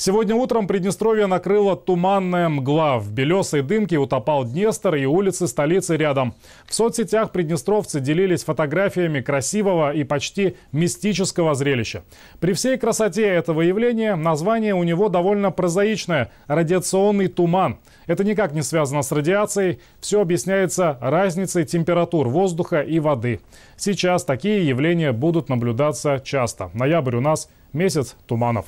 Сегодня утром Приднестровье накрыло туманная мгла. В белесой дымке утопал Днестр и улицы столицы рядом. В соцсетях приднестровцы делились фотографиями красивого и почти мистического зрелища. При всей красоте этого явления название у него довольно прозаичное – радиационный туман. Это никак не связано с радиацией, все объясняется разницей температур воздуха и воды. Сейчас такие явления будут наблюдаться часто. Ноябрь у нас месяц туманов.